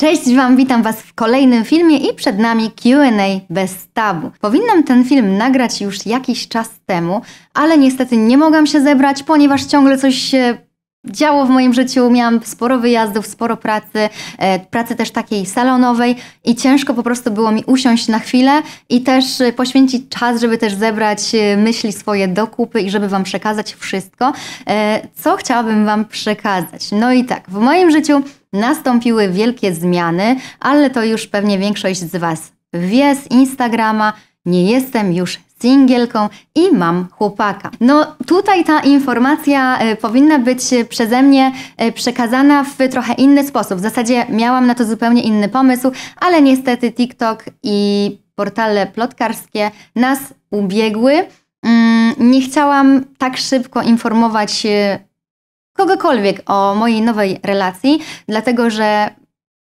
Cześć Wam, witam Was w kolejnym filmie i przed nami QA bez tabu. Powinnam ten film nagrać już jakiś czas temu, ale niestety nie mogłam się zebrać, ponieważ ciągle coś się działo w moim życiu. Miałam sporo wyjazdów, sporo pracy, e, pracy też takiej salonowej i ciężko po prostu było mi usiąść na chwilę i też e, poświęcić czas, żeby też zebrać e, myśli swoje do kupy i żeby Wam przekazać wszystko, co chciałabym Wam przekazać. No i tak, w moim życiu nastąpiły wielkie zmiany, ale to już pewnie większość z Was wie z Instagrama. Nie jestem już singielką i mam chłopaka. No tutaj ta informacja e, powinna być przeze mnie e, przekazana w trochę inny sposób. W zasadzie miałam na to zupełnie inny pomysł, ale niestety TikTok i portale plotkarskie nas ubiegły. Mm, nie chciałam tak szybko informować e, kogokolwiek o mojej nowej relacji, dlatego że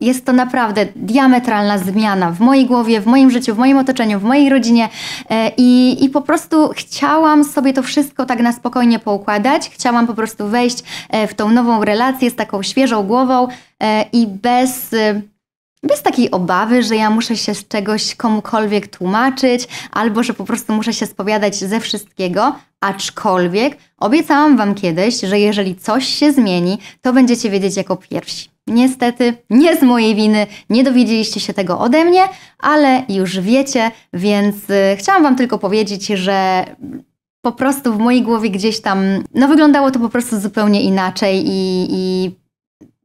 jest to naprawdę diametralna zmiana w mojej głowie, w moim życiu, w moim otoczeniu, w mojej rodzinie e, i, i po prostu chciałam sobie to wszystko tak na spokojnie poukładać. Chciałam po prostu wejść e, w tą nową relację z taką świeżą głową e, i bez bez takiej obawy, że ja muszę się z czegoś komukolwiek tłumaczyć, albo że po prostu muszę się spowiadać ze wszystkiego, aczkolwiek obiecałam Wam kiedyś, że jeżeli coś się zmieni, to będziecie wiedzieć jako pierwsi. Niestety, nie z mojej winy, nie dowiedzieliście się tego ode mnie, ale już wiecie, więc y, chciałam Wam tylko powiedzieć, że po prostu w mojej głowie gdzieś tam, no wyglądało to po prostu zupełnie inaczej i, i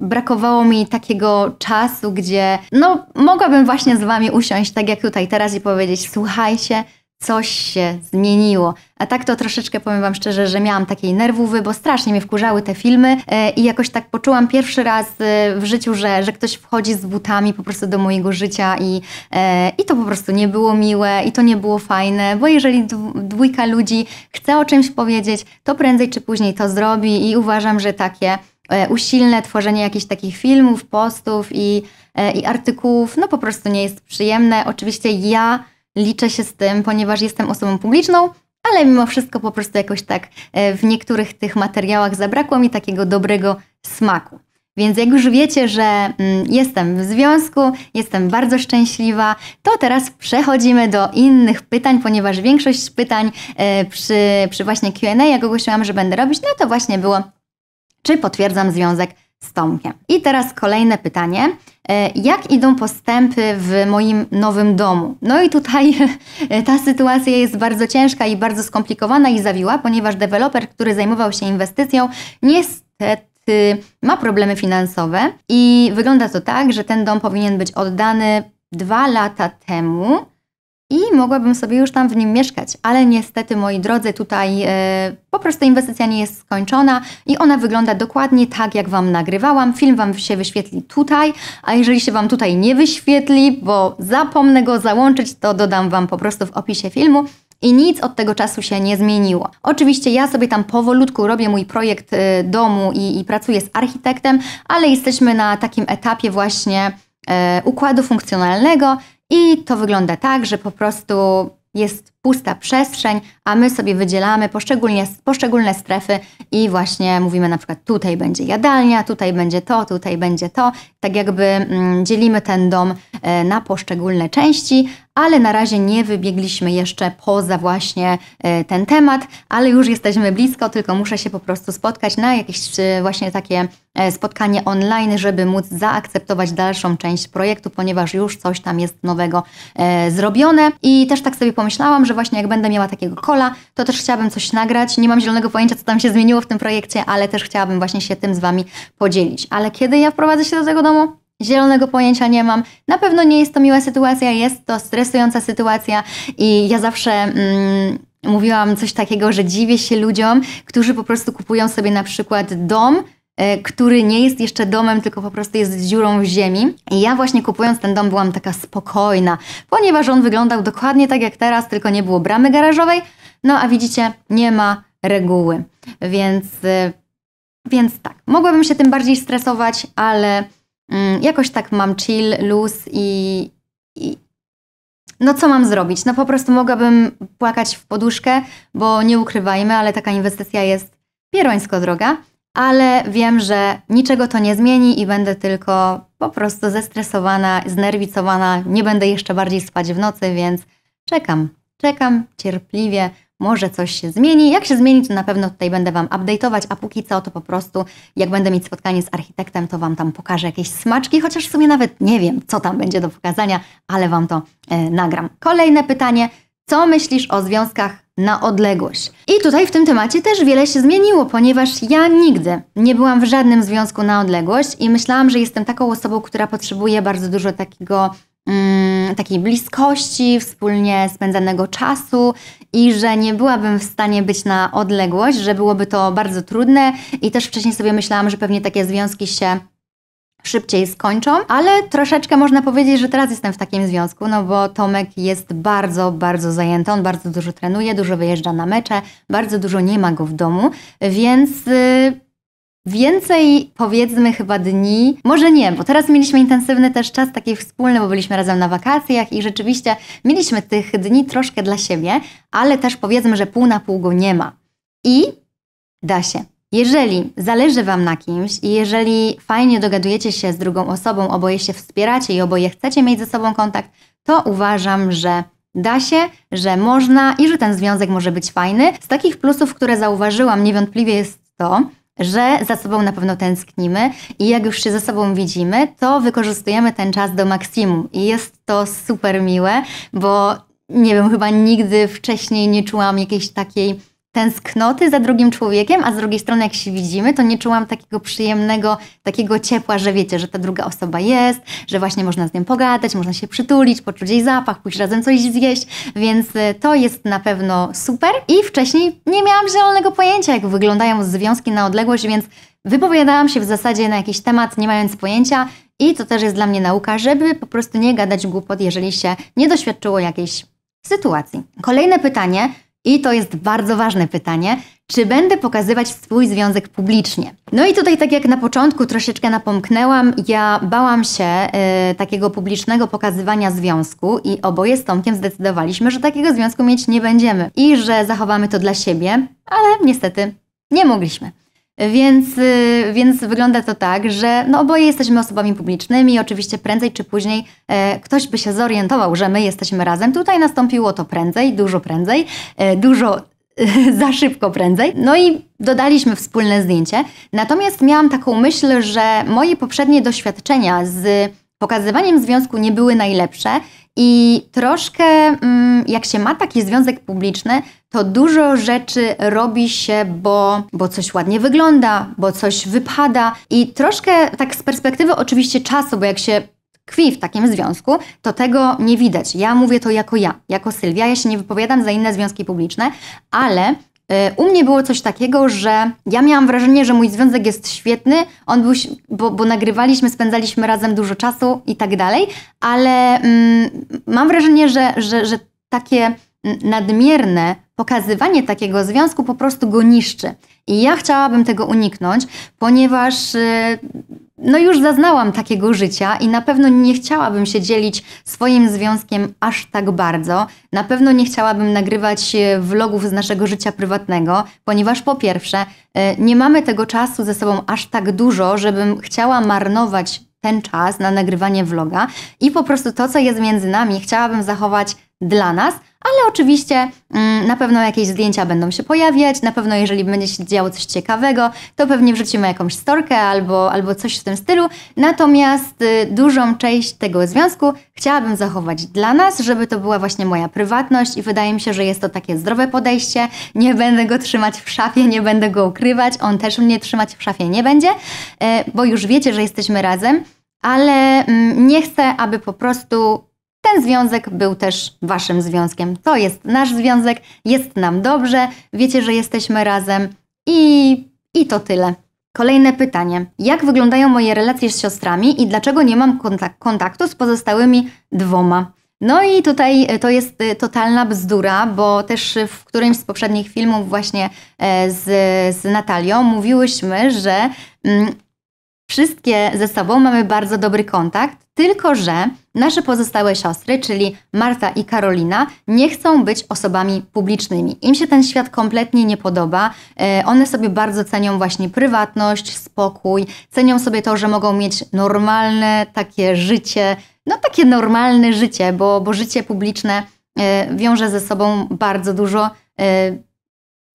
brakowało mi takiego czasu, gdzie no, mogłabym właśnie z Wami usiąść tak jak tutaj teraz i powiedzieć: Słuchajcie, coś się zmieniło. A tak to troszeczkę powiem Wam szczerze, że miałam takiej nerwówy, bo strasznie mnie wkurzały te filmy e, i jakoś tak poczułam pierwszy raz e, w życiu, że, że ktoś wchodzi z butami po prostu do mojego życia i, e, i to po prostu nie było miłe i to nie było fajne, bo jeżeli dwójka ludzi chce o czymś powiedzieć, to prędzej czy później to zrobi i uważam, że takie E, usilne tworzenie jakichś takich filmów, postów i, e, i artykułów, no po prostu nie jest przyjemne. Oczywiście ja liczę się z tym, ponieważ jestem osobą publiczną, ale mimo wszystko po prostu jakoś tak e, w niektórych tych materiałach zabrakło mi takiego dobrego smaku. Więc jak już wiecie, że mm, jestem w związku, jestem bardzo szczęśliwa, to teraz przechodzimy do innych pytań, ponieważ większość pytań przy, przy właśnie QA, jak ogłosiłam, że będę robić, no to właśnie było czy potwierdzam związek z Tomkiem. I teraz kolejne pytanie. E, jak idą postępy w moim nowym domu? No i tutaj ta sytuacja jest bardzo ciężka i bardzo skomplikowana i zawiła, ponieważ deweloper, który zajmował się inwestycją, niestety ma problemy finansowe i wygląda to tak, że ten dom powinien być oddany dwa lata temu i mogłabym sobie już tam w nim mieszkać. Ale niestety, moi drodzy, tutaj yy, po prostu inwestycja nie jest skończona i ona wygląda dokładnie tak, jak Wam nagrywałam. Film Wam się wyświetli tutaj, a jeżeli się Wam tutaj nie wyświetli, bo zapomnę go załączyć, to dodam Wam po prostu w opisie filmu. I nic od tego czasu się nie zmieniło. Oczywiście ja sobie tam powolutku robię mój projekt e, domu i, i pracuję z architektem, ale jesteśmy na takim etapie właśnie e, układu funkcjonalnego, i to wygląda tak, że po prostu jest pusta przestrzeń, a my sobie wydzielamy poszczególnie, poszczególne strefy i właśnie mówimy na przykład tutaj będzie jadalnia, tutaj będzie to, tutaj będzie to. Tak jakby mm, dzielimy ten dom e, na poszczególne części, ale na razie nie wybiegliśmy jeszcze poza właśnie e, ten temat, ale już jesteśmy blisko, tylko muszę się po prostu spotkać na jakieś e, właśnie takie spotkanie online, żeby móc zaakceptować dalszą część projektu, ponieważ już coś tam jest nowego zrobione. I też tak sobie pomyślałam, że właśnie jak będę miała takiego kola, to też chciałabym coś nagrać. Nie mam zielonego pojęcia, co tam się zmieniło w tym projekcie, ale też chciałabym właśnie się tym z Wami podzielić. Ale kiedy ja wprowadzę się do tego domu, Zielonego pojęcia nie mam. Na pewno nie jest to miła sytuacja, jest to stresująca sytuacja i ja zawsze mm, mówiłam coś takiego, że dziwię się ludziom, którzy po prostu kupują sobie na przykład dom E, który nie jest jeszcze domem, tylko po prostu jest dziurą w ziemi. I ja właśnie kupując ten dom byłam taka spokojna, ponieważ on wyglądał dokładnie tak jak teraz, tylko nie było bramy garażowej. No a widzicie, nie ma reguły. Więc, e, więc tak, mogłabym się tym bardziej stresować, ale mm, jakoś tak mam chill, luz i, i no co mam zrobić? No po prostu mogłabym płakać w poduszkę, bo nie ukrywajmy, ale taka inwestycja jest pierońsko droga ale wiem, że niczego to nie zmieni i będę tylko po prostu zestresowana, znerwicowana, nie będę jeszcze bardziej spać w nocy, więc czekam, czekam cierpliwie, może coś się zmieni. Jak się zmieni, to na pewno tutaj będę Wam update'ować, a póki co to po prostu jak będę mieć spotkanie z architektem, to Wam tam pokażę jakieś smaczki, chociaż w sumie nawet nie wiem, co tam będzie do pokazania, ale Wam to e, nagram. Kolejne pytanie, co myślisz o związkach na odległość. I tutaj w tym temacie też wiele się zmieniło, ponieważ ja nigdy nie byłam w żadnym związku na odległość i myślałam, że jestem taką osobą, która potrzebuje bardzo dużo takiego mm, takiej bliskości, wspólnie spędzanego czasu i że nie byłabym w stanie być na odległość, że byłoby to bardzo trudne i też wcześniej sobie myślałam, że pewnie takie związki się szybciej skończą, ale troszeczkę można powiedzieć, że teraz jestem w takim związku, no bo Tomek jest bardzo, bardzo zajęty, on bardzo dużo trenuje, dużo wyjeżdża na mecze, bardzo dużo nie ma go w domu, więc... Y, więcej powiedzmy chyba dni, może nie, bo teraz mieliśmy intensywny też czas taki wspólny, bo byliśmy razem na wakacjach i rzeczywiście mieliśmy tych dni troszkę dla siebie, ale też powiedzmy, że pół na pół go nie ma. I da się. Jeżeli zależy Wam na kimś i jeżeli fajnie dogadujecie się z drugą osobą, oboje się wspieracie i oboje chcecie mieć ze sobą kontakt, to uważam, że da się, że można i że ten związek może być fajny. Z takich plusów, które zauważyłam, niewątpliwie jest to, że za sobą na pewno tęsknimy i jak już się ze sobą widzimy, to wykorzystujemy ten czas do maksimum. I jest to super miłe, bo nie wiem, chyba nigdy wcześniej nie czułam jakiejś takiej tęsknoty za drugim człowiekiem, a z drugiej strony, jak się widzimy, to nie czułam takiego przyjemnego, takiego ciepła, że wiecie, że ta druga osoba jest, że właśnie można z nią pogadać, można się przytulić, poczuć jej zapach, pójść razem coś zjeść, więc y, to jest na pewno super. I wcześniej nie miałam zielonego pojęcia, jak wyglądają związki na odległość, więc wypowiadałam się w zasadzie na jakiś temat, nie mając pojęcia. I to też jest dla mnie nauka, żeby po prostu nie gadać głupot, jeżeli się nie doświadczyło jakiejś sytuacji. Kolejne pytanie i to jest bardzo ważne pytanie, czy będę pokazywać swój związek publicznie. No i tutaj, tak jak na początku troszeczkę napomknęłam, ja bałam się y, takiego publicznego pokazywania związku i oboje z Tomkiem zdecydowaliśmy, że takiego związku mieć nie będziemy i że zachowamy to dla siebie, ale niestety nie mogliśmy. Więc, y, więc wygląda to tak, że no oboje jesteśmy osobami publicznymi, oczywiście prędzej czy później e, ktoś by się zorientował, że my jesteśmy razem. Tutaj nastąpiło to prędzej, dużo prędzej, e, dużo za szybko prędzej. No i dodaliśmy wspólne zdjęcie. Natomiast miałam taką myśl, że moje poprzednie doświadczenia z pokazywaniem związku nie były najlepsze i troszkę, mm, jak się ma taki związek publiczny, to dużo rzeczy robi się, bo, bo coś ładnie wygląda, bo coś wypada. I troszkę tak z perspektywy oczywiście czasu, bo jak się tkwi w takim związku, to tego nie widać. Ja mówię to jako ja, jako Sylwia. Ja się nie wypowiadam za inne związki publiczne, ale Y, u mnie było coś takiego, że ja miałam wrażenie, że mój związek jest świetny, on był, bo, bo nagrywaliśmy, spędzaliśmy razem dużo czasu i tak dalej, ale mm, mam wrażenie, że, że, że takie mm, nadmierne pokazywanie takiego związku po prostu go niszczy. I ja chciałabym tego uniknąć, ponieważ y, no już zaznałam takiego życia i na pewno nie chciałabym się dzielić swoim związkiem aż tak bardzo. Na pewno nie chciałabym nagrywać y, vlogów z naszego życia prywatnego, ponieważ po pierwsze, y, nie mamy tego czasu ze sobą aż tak dużo, żebym chciała marnować ten czas na nagrywanie vloga i po prostu to, co jest między nami, chciałabym zachować dla nas, ale oczywiście mm, na pewno jakieś zdjęcia będą się pojawiać, na pewno jeżeli będzie się działo coś ciekawego, to pewnie wrzucimy jakąś storkę albo, albo coś w tym stylu. Natomiast y, dużą część tego związku chciałabym zachować dla nas, żeby to była właśnie moja prywatność i wydaje mi się, że jest to takie zdrowe podejście. Nie będę go trzymać w szafie, nie będę go ukrywać, on też mnie trzymać w szafie nie będzie, e, bo już wiecie, że jesteśmy razem ale mm, nie chcę, aby po prostu ten związek był też waszym związkiem. To jest nasz związek, jest nam dobrze, wiecie, że jesteśmy razem i, i to tyle. Kolejne pytanie. Jak wyglądają moje relacje z siostrami i dlaczego nie mam kontak kontaktu z pozostałymi dwoma? No i tutaj e, to jest e, totalna bzdura, bo też w którymś z poprzednich filmów właśnie e, z, z Natalią mówiłyśmy, że mm, Wszystkie ze sobą mamy bardzo dobry kontakt, tylko że nasze pozostałe siostry, czyli Marta i Karolina, nie chcą być osobami publicznymi. Im się ten świat kompletnie nie podoba. E, one sobie bardzo cenią właśnie prywatność, spokój, cenią sobie to, że mogą mieć normalne takie życie, no takie normalne życie, bo, bo życie publiczne e, wiąże ze sobą bardzo dużo e,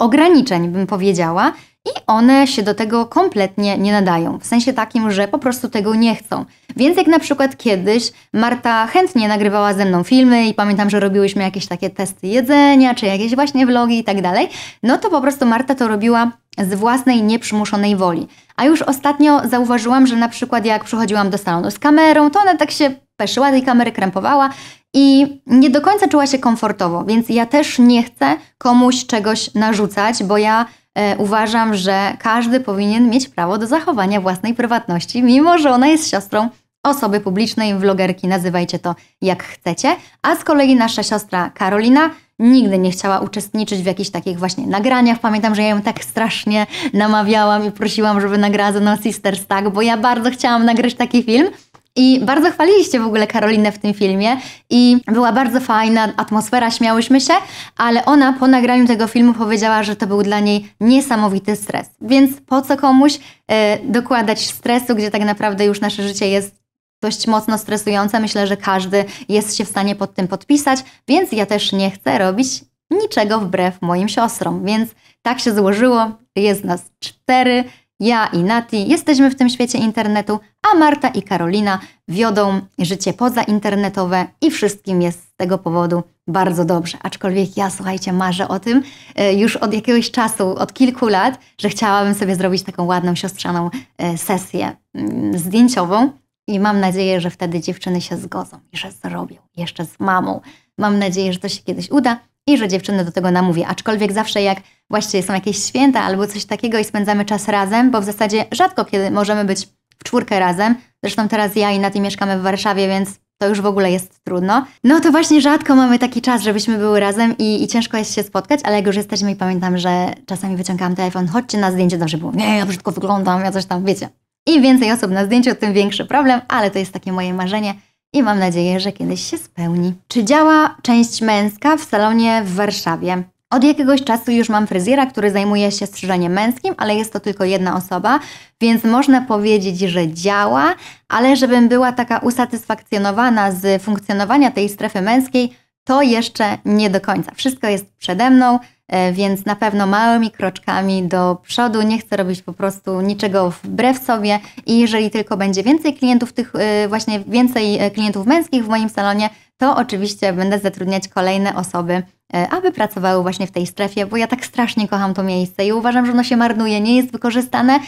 ograniczeń, bym powiedziała, i one się do tego kompletnie nie nadają. W sensie takim, że po prostu tego nie chcą. Więc jak na przykład kiedyś Marta chętnie nagrywała ze mną filmy i pamiętam, że robiłyśmy jakieś takie testy jedzenia, czy jakieś właśnie vlogi i tak dalej, no to po prostu Marta to robiła z własnej nieprzymuszonej woli. A już ostatnio zauważyłam, że na przykład jak przychodziłam do salonu z kamerą, to ona tak się peszyła tej kamery, krępowała i nie do końca czuła się komfortowo, więc ja też nie chcę komuś czegoś narzucać, bo ja e, uważam, że każdy powinien mieć prawo do zachowania własnej prywatności, mimo że ona jest siostrą osoby publicznej, vlogerki, nazywajcie to jak chcecie. A z kolei nasza siostra Karolina nigdy nie chciała uczestniczyć w jakichś takich właśnie nagraniach. Pamiętam, że ja ją tak strasznie namawiałam i prosiłam, żeby nagradzono Sisters, tak, bo ja bardzo chciałam nagrać taki film. I bardzo chwaliliście w ogóle Karolinę w tym filmie i była bardzo fajna atmosfera, śmiałyśmy się, ale ona po nagraniu tego filmu powiedziała, że to był dla niej niesamowity stres. Więc po co komuś e, dokładać stresu, gdzie tak naprawdę już nasze życie jest dość mocno stresujące. Myślę, że każdy jest się w stanie pod tym podpisać, więc ja też nie chcę robić niczego wbrew moim siostrom. Więc tak się złożyło. Jest nas cztery. Ja i Nati jesteśmy w tym świecie internetu, a Marta i Karolina wiodą życie pozainternetowe i wszystkim jest z tego powodu bardzo dobrze. Aczkolwiek ja, słuchajcie, marzę o tym e, już od jakiegoś czasu, od kilku lat, że chciałabym sobie zrobić taką ładną, siostrzaną e, sesję mm, zdjęciową i mam nadzieję, że wtedy dziewczyny się zgodzą i że zrobią jeszcze z mamą. Mam nadzieję, że to się kiedyś uda i że dziewczyny do tego namówię. Aczkolwiek zawsze jak właśnie są jakieś święta albo coś takiego i spędzamy czas razem, bo w zasadzie rzadko kiedy możemy być w czwórkę razem. Zresztą teraz ja i Nati mieszkamy w Warszawie, więc to już w ogóle jest trudno. No to właśnie rzadko mamy taki czas, żebyśmy były razem i, i ciężko jest się spotkać, ale jak już jesteśmy i pamiętam, że czasami wyciągałam telefon, chodźcie na zdjęcie, dobrze było, nie, ja brzydko wyglądam, ja coś tam, wiecie. Im więcej osób na zdjęciu, tym większy problem, ale to jest takie moje marzenie – i mam nadzieję, że kiedyś się spełni. Czy działa część męska w salonie w Warszawie? Od jakiegoś czasu już mam fryzjera, który zajmuje się strzyżeniem męskim, ale jest to tylko jedna osoba, więc można powiedzieć, że działa, ale żebym była taka usatysfakcjonowana z funkcjonowania tej strefy męskiej, to jeszcze nie do końca. Wszystko jest przede mną. E, więc na pewno małymi kroczkami do przodu. Nie chcę robić po prostu niczego wbrew sobie i jeżeli tylko będzie więcej klientów, tych e, właśnie więcej e, klientów męskich w moim salonie, to oczywiście będę zatrudniać kolejne osoby, aby pracowały właśnie w tej strefie, bo ja tak strasznie kocham to miejsce i uważam, że ono się marnuje, nie jest wykorzystane,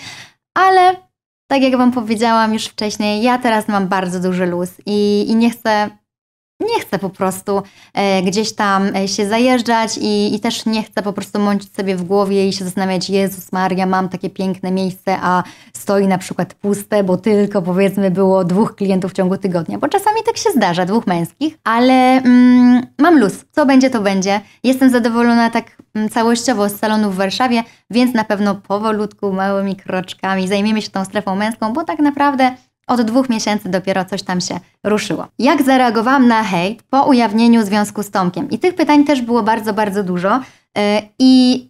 ale tak jak Wam powiedziałam już wcześniej, ja teraz mam bardzo duży luz i, i nie chcę nie chcę po prostu e, gdzieś tam e, się zajeżdżać i, i też nie chcę po prostu mącić sobie w głowie i się zastanawiać, Jezus Maria, mam takie piękne miejsce, a stoi na przykład puste, bo tylko powiedzmy było dwóch klientów w ciągu tygodnia, bo czasami tak się zdarza, dwóch męskich, ale mm, mam luz, co będzie, to będzie. Jestem zadowolona tak mm, całościowo z salonu w Warszawie, więc na pewno powolutku, małymi kroczkami zajmiemy się tą strefą męską, bo tak naprawdę od dwóch miesięcy dopiero coś tam się ruszyło. Jak zareagowałam na hejt po ujawnieniu związku z Tomkiem? I tych pytań też było bardzo, bardzo dużo. Y, I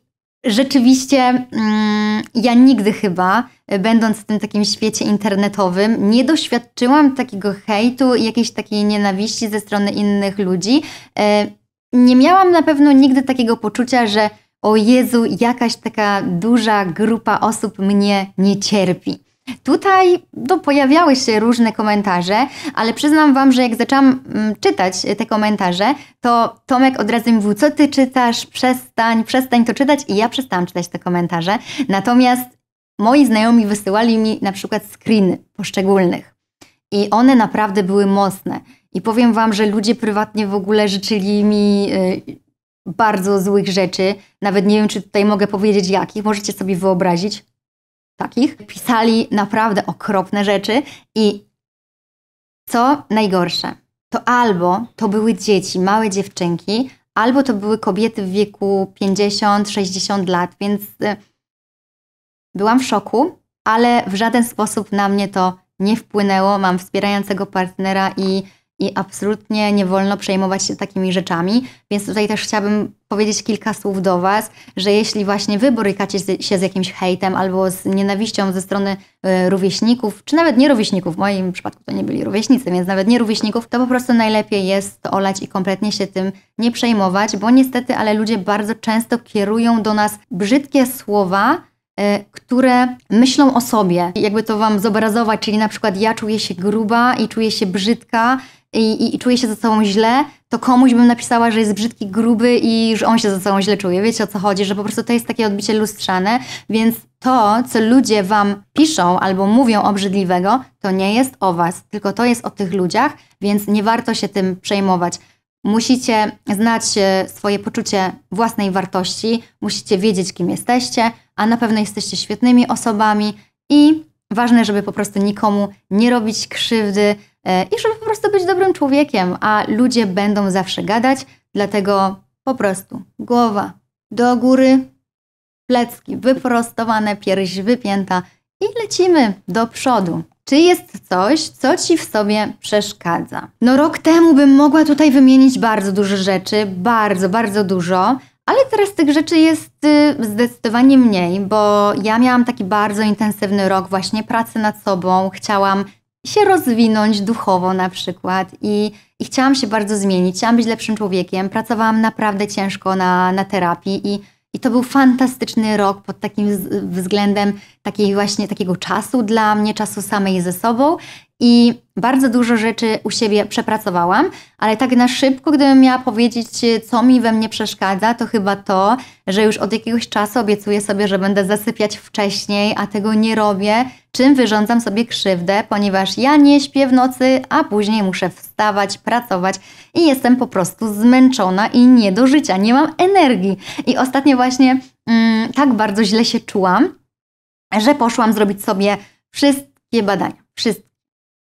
rzeczywiście mm, ja nigdy chyba, będąc w tym takim świecie internetowym, nie doświadczyłam takiego hejtu, jakiejś takiej nienawiści ze strony innych ludzi. Y, nie miałam na pewno nigdy takiego poczucia, że o Jezu, jakaś taka duża grupa osób mnie nie cierpi. Tutaj no, pojawiały się różne komentarze, ale przyznam Wam, że jak zaczęłam mm, czytać y, te komentarze, to Tomek od razu mówił, co Ty czytasz, przestań, przestań to czytać i ja przestałam czytać te komentarze. Natomiast moi znajomi wysyłali mi na przykład screeny poszczególnych i one naprawdę były mocne. I powiem Wam, że ludzie prywatnie w ogóle życzyli mi y, bardzo złych rzeczy. Nawet nie wiem, czy tutaj mogę powiedzieć jakich, możecie sobie wyobrazić takich, pisali naprawdę okropne rzeczy i co najgorsze, to albo to były dzieci, małe dziewczynki, albo to były kobiety w wieku 50-60 lat, więc y, byłam w szoku, ale w żaden sposób na mnie to nie wpłynęło. Mam wspierającego partnera i i absolutnie nie wolno przejmować się takimi rzeczami. Więc tutaj też chciałabym powiedzieć kilka słów do Was, że jeśli właśnie Wy borykacie się z jakimś hejtem albo z nienawiścią ze strony e, rówieśników, czy nawet nie rówieśników, w moim przypadku to nie byli rówieśnicy, więc nawet nie rówieśników, to po prostu najlepiej jest to olać i kompletnie się tym nie przejmować, bo niestety, ale ludzie bardzo często kierują do nas brzydkie słowa, E, które myślą o sobie. Jakby to wam zobrazować, czyli na przykład ja czuję się gruba i czuję się brzydka i, i, i, czuję się ze sobą źle, to komuś bym napisała, że jest brzydki, gruby i że on się ze sobą źle czuje. Wiecie o co chodzi, że po prostu to jest takie odbicie lustrzane, więc to, co ludzie wam piszą albo mówią obrzydliwego, to nie jest o was, tylko to jest o tych ludziach, więc nie warto się tym przejmować. Musicie znać e, swoje poczucie własnej wartości, musicie wiedzieć, kim jesteście, a na pewno jesteście świetnymi osobami i ważne, żeby po prostu nikomu nie robić krzywdy e, i żeby po prostu być dobrym człowiekiem, a ludzie będą zawsze gadać, dlatego po prostu głowa do góry, plecki wyprostowane, pierś wypięta i lecimy do przodu. Czy jest coś, co ci w sobie przeszkadza? No, rok temu bym mogła tutaj wymienić bardzo dużo rzeczy, bardzo, bardzo dużo, ale teraz tych rzeczy jest y, zdecydowanie mniej, bo ja miałam taki bardzo intensywny rok właśnie pracy nad sobą. Chciałam się rozwinąć duchowo na przykład i, i chciałam się bardzo zmienić, chciałam być lepszym człowiekiem. Pracowałam naprawdę ciężko na, na terapii i, i to był fantastyczny rok pod takim względem takiej właśnie takiego czasu dla mnie, czasu samej ze sobą i bardzo dużo rzeczy u siebie przepracowałam, ale tak na szybko, gdybym miała powiedzieć, co mi we mnie przeszkadza, to chyba to, że już od jakiegoś czasu obiecuję sobie, że będę zasypiać wcześniej, a tego nie robię, czym wyrządzam sobie krzywdę, ponieważ ja nie śpię w nocy, a później muszę wstawać, pracować i jestem po prostu zmęczona i nie do życia, nie mam energii. I ostatnio właśnie mm, tak bardzo źle się czułam, że poszłam zrobić sobie wszystkie badania. Wszystkie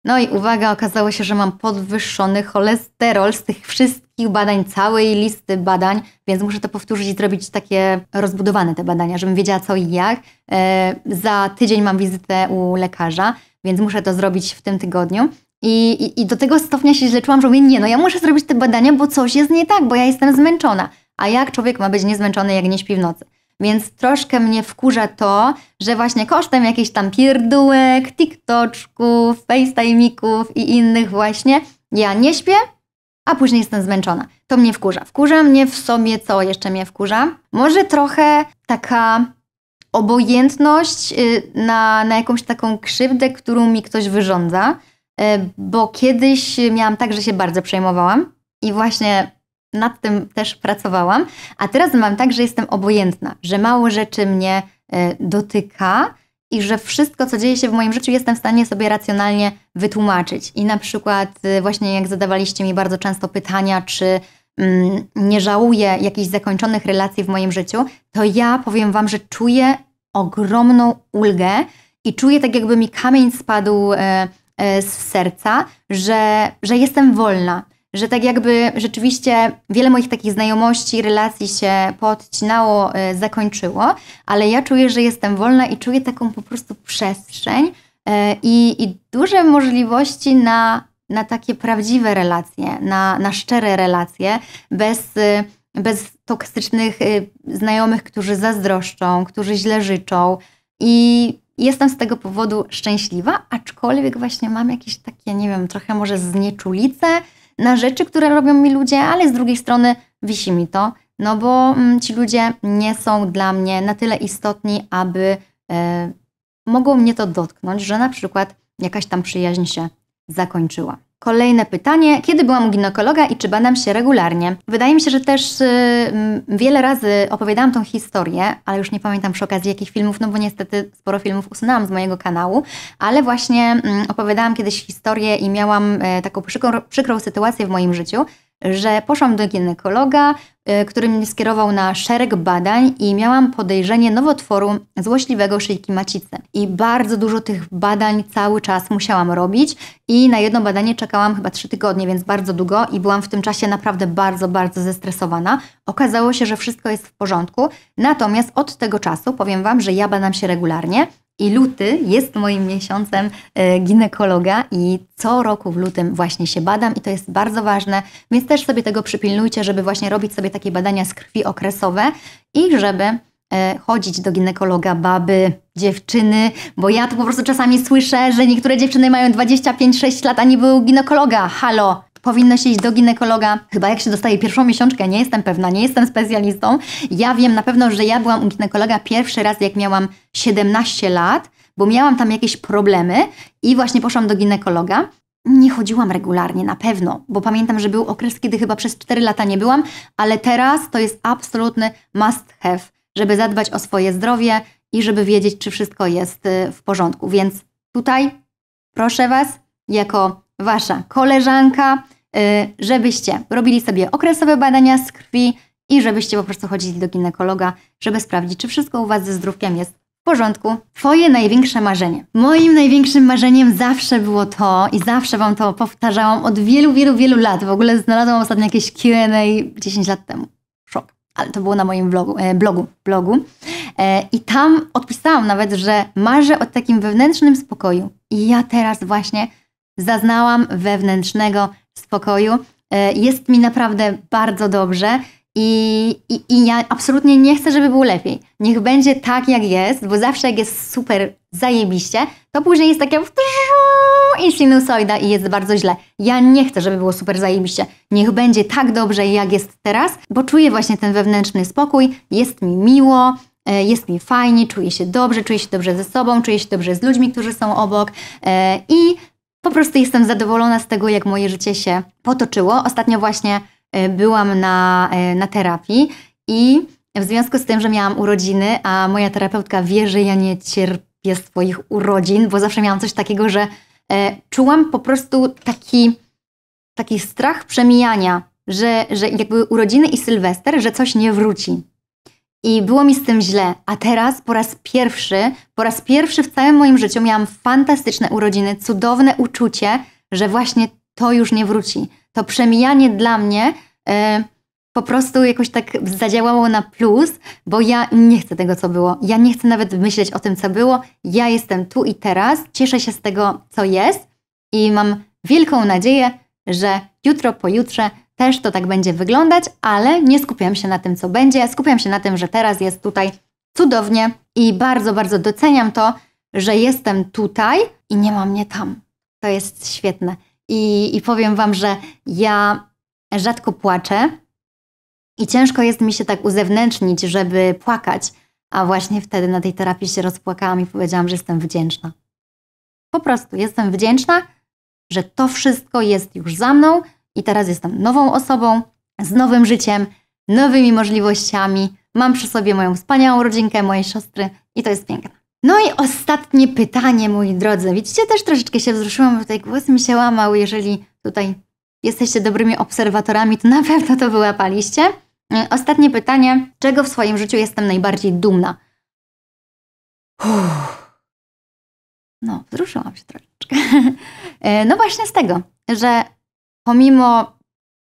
no i uwaga, okazało się, że mam podwyższony cholesterol z tych wszystkich badań, całej listy badań, więc muszę to powtórzyć i zrobić takie rozbudowane te badania, żebym wiedziała co i jak. E, za tydzień mam wizytę u lekarza, więc muszę to zrobić w tym tygodniu. I, i, I, do tego stopnia się źle czułam, że mówię, nie, no ja muszę zrobić te badania, bo coś jest nie tak, bo ja jestem zmęczona. A jak człowiek ma być niezmęczony, jak nie śpi w nocy? Więc troszkę mnie wkurza to, że właśnie kosztem jakichś tam pierdółek, TikToczków, FaceTime'ików i innych właśnie, ja nie śpię, a później jestem zmęczona. To mnie wkurza. Wkurza mnie w sobie, co jeszcze mnie wkurza? Może trochę taka obojętność y, na, na jakąś taką krzywdę, którą mi ktoś wyrządza, y, bo kiedyś miałam tak, że się bardzo przejmowałam i właśnie nad tym też pracowałam. A teraz mam tak, że jestem obojętna, że mało rzeczy mnie e, dotyka i że wszystko, co dzieje się w moim życiu, jestem w stanie sobie racjonalnie wytłumaczyć. I na przykład, e, właśnie jak zadawaliście mi bardzo często pytania, czy mm, nie żałuję jakichś zakończonych relacji w moim życiu, to ja powiem Wam, że czuję ogromną ulgę i czuję tak, jakby mi kamień spadł e, z serca, że, że jestem wolna że tak jakby rzeczywiście wiele moich takich znajomości, relacji się podcinało, y, zakończyło, ale ja czuję, że jestem wolna i czuję taką po prostu przestrzeń y, i, i duże możliwości na, na takie prawdziwe relacje, na, na szczere relacje, bez y, bez toksycznych znajomych, którzy zazdroszczą, którzy źle życzą. I jestem z tego powodu szczęśliwa, aczkolwiek właśnie mam jakieś takie, nie wiem, trochę może znieczulice, na rzeczy, które robią mi ludzie, ale z drugiej strony wisi mi to, no bo mm, ci ludzie nie są dla mnie na tyle istotni, aby e, mogło mnie to dotknąć, że na przykład jakaś tam przyjaźń się zakończyła. Kolejne pytanie. Kiedy byłam u ginekologa i czy badam się regularnie? Wydaje mi się, że też y, mm, wiele razy opowiadałam tą historię, ale już nie pamiętam przy okazji jakich filmów, no bo niestety sporo filmów usunęłam z mojego kanału, ale właśnie y, opowiadałam kiedyś historię i miałam y, taką przykrą, przykrą sytuację w moim życiu, że poszłam do ginekologa, e, który mnie skierował na szereg badań i miałam podejrzenie nowotworu złośliwego szyjki macicy. I bardzo dużo tych badań cały czas musiałam robić i na jedno badanie czekałam chyba trzy tygodnie, więc bardzo długo i byłam w tym czasie naprawdę bardzo, bardzo zestresowana. Okazało się, że wszystko jest w porządku, natomiast od tego czasu powiem Wam, że ja badam się regularnie i luty jest moim miesiącem e, ginekologa i co roku w lutym właśnie się badam i to jest bardzo ważne, więc też sobie tego przypilnujcie, żeby właśnie robić sobie takie badania z krwi okresowe i żeby e, chodzić do ginekologa baby, dziewczyny, bo ja to po prostu czasami słyszę, że niektóre dziewczyny mają 25-6 lat, a nie były ginekologa. Halo, Powinno się iść do ginekologa, chyba jak się dostaje pierwszą miesiączkę, nie jestem pewna, nie jestem specjalistą. Ja wiem na pewno, że ja byłam u ginekologa pierwszy raz, jak miałam 17 lat, bo miałam tam jakieś problemy i właśnie poszłam do ginekologa. Nie chodziłam regularnie, na pewno, bo pamiętam, że był okres, kiedy chyba przez 4 lata nie byłam, ale teraz to jest absolutny must have, żeby zadbać o swoje zdrowie i żeby wiedzieć, czy wszystko jest y, w porządku. Więc tutaj proszę Was, jako wasza koleżanka, y, żebyście robili sobie okresowe badania z krwi i żebyście po prostu chodzili do ginekologa, żeby sprawdzić, czy wszystko u was ze zdrówkiem jest w porządku. Twoje największe marzenie. Moim największym marzeniem zawsze było to i zawsze wam to powtarzałam od wielu, wielu, wielu lat. W ogóle znalazłam ostatnio jakieś Q&A 10 lat temu. Szok. Ale to było na moim e, blogu, blogu, blogu. E, I tam odpisałam nawet, że marzę o takim wewnętrznym spokoju. I ja teraz właśnie zaznałam wewnętrznego spokoju. E, jest mi naprawdę bardzo dobrze i, i, i ja absolutnie nie chcę, żeby było lepiej. Niech będzie tak, jak jest, bo zawsze jak jest super zajebiście, to później jest takie i sinusoida i jest bardzo źle. Ja nie chcę, żeby było super zajebiście. Niech będzie tak dobrze, jak jest teraz, bo czuję właśnie ten wewnętrzny spokój, jest mi miło, e, jest mi fajnie, czuję się dobrze, czuję się dobrze ze sobą, czuję się dobrze z ludźmi, którzy są obok e, i po prostu jestem zadowolona z tego, jak moje życie się potoczyło. Ostatnio właśnie e, byłam na, e, na terapii i w związku z tym, że miałam urodziny, a moja terapeutka wie, że ja nie cierpię swoich urodzin, bo zawsze miałam coś takiego, że e, czułam po prostu taki, taki strach przemijania, że, że jakby urodziny i sylwester, że coś nie wróci. I było mi z tym źle. A teraz po raz pierwszy, po raz pierwszy w całym moim życiu miałam fantastyczne urodziny, cudowne uczucie, że właśnie to już nie wróci. To przemijanie dla mnie yy, po prostu jakoś tak zadziałało na plus, bo ja nie chcę tego, co było. Ja nie chcę nawet myśleć o tym, co było. Ja jestem tu i teraz, cieszę się z tego, co jest i mam wielką nadzieję, że jutro, pojutrze też to tak będzie wyglądać, ale nie skupiam się na tym, co będzie. Skupiam się na tym, że teraz jest tutaj cudownie i bardzo, bardzo doceniam to, że jestem tutaj i nie ma mnie tam. To jest świetne. I, i powiem Wam, że ja rzadko płaczę i ciężko jest mi się tak uzewnętrznić, żeby płakać. A właśnie wtedy na tej terapii się rozpłakałam i powiedziałam, że jestem wdzięczna. Po prostu jestem wdzięczna, że to wszystko jest już za mną, i teraz jestem nową osobą, z nowym życiem, nowymi możliwościami. Mam przy sobie moją wspaniałą rodzinkę, mojej siostry i to jest piękne. No i ostatnie pytanie, moi drodzy. Widzicie, też troszeczkę się wzruszyłam, bo tutaj głos mi się łamał. Jeżeli tutaj jesteście dobrymi obserwatorami, to na pewno to wyłapaliście. Mm, ostatnie pytanie. Czego w swoim życiu jestem najbardziej dumna? Uff. No, wzruszyłam się troszeczkę. E, no właśnie z tego, że pomimo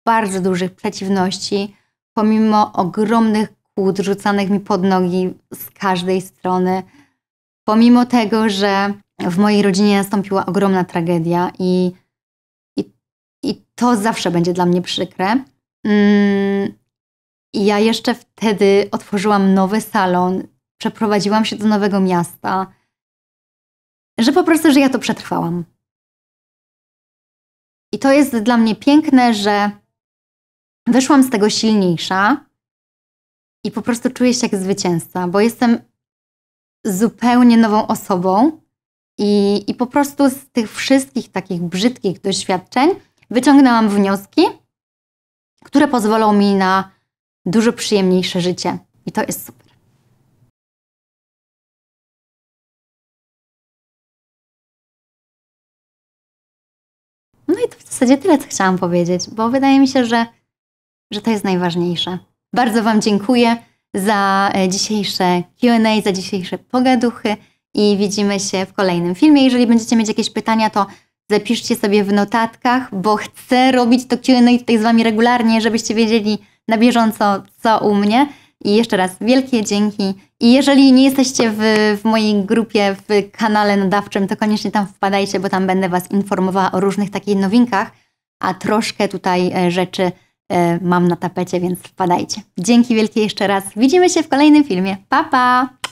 bardzo dużych przeciwności, pomimo ogromnych kłód rzucanych mi pod nogi z każdej strony, pomimo tego, że w mojej rodzinie nastąpiła ogromna tragedia i, i, i to zawsze będzie dla mnie przykre. Mm, ja jeszcze wtedy otworzyłam nowy salon, przeprowadziłam się do nowego miasta, że po prostu, że ja to przetrwałam. I to jest dla mnie piękne, że wyszłam z tego silniejsza i po prostu czuję się jak zwycięzca, bo jestem zupełnie nową osobą i, i po prostu z tych wszystkich takich brzydkich doświadczeń wyciągnęłam wnioski, które pozwolą mi na dużo przyjemniejsze życie. I to jest super. No i to w zasadzie tyle, co chciałam powiedzieć, bo wydaje mi się, że, że to jest najważniejsze. Bardzo Wam dziękuję za e, dzisiejsze QA, za dzisiejsze pogaduchy i widzimy się w kolejnym filmie. Jeżeli będziecie mieć jakieś pytania, to zapiszcie sobie w notatkach, bo chcę robić to QA tutaj z Wami regularnie, żebyście wiedzieli na bieżąco, co u mnie. I jeszcze raz wielkie dzięki. I jeżeli nie jesteście w, w mojej grupie, w kanale nadawczym, to koniecznie tam wpadajcie, bo tam będę Was informowała o różnych takich nowinkach, a troszkę tutaj e, rzeczy e, mam na tapecie, więc wpadajcie. Dzięki wielkie jeszcze raz. Widzimy się w kolejnym filmie. Pa, pa!